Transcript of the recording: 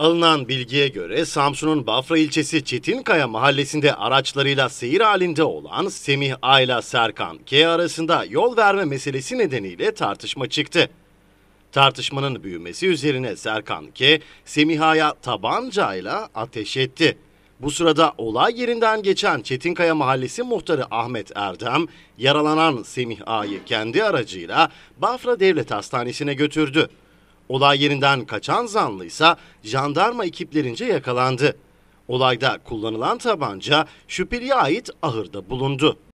Alınan bilgiye göre Samsun'un Bafra ilçesi Çetinkaya mahallesinde araçlarıyla seyir halinde olan Semih A ile Serkan K arasında yol verme meselesi nedeniyle tartışma çıktı. Tartışmanın büyümesi üzerine Serkan K, Semih A'ya tabancayla ateş etti. Bu sırada olay yerinden geçen Çetinkaya Mahallesi muhtarı Ahmet Erdem, yaralanan Semih A'yı kendi aracıyla Bafra Devlet Hastanesi'ne götürdü. Olay yerinden kaçan zanlı ise jandarma ekiplerince yakalandı. Olayda kullanılan tabanca şüpheliye ait ahırda bulundu.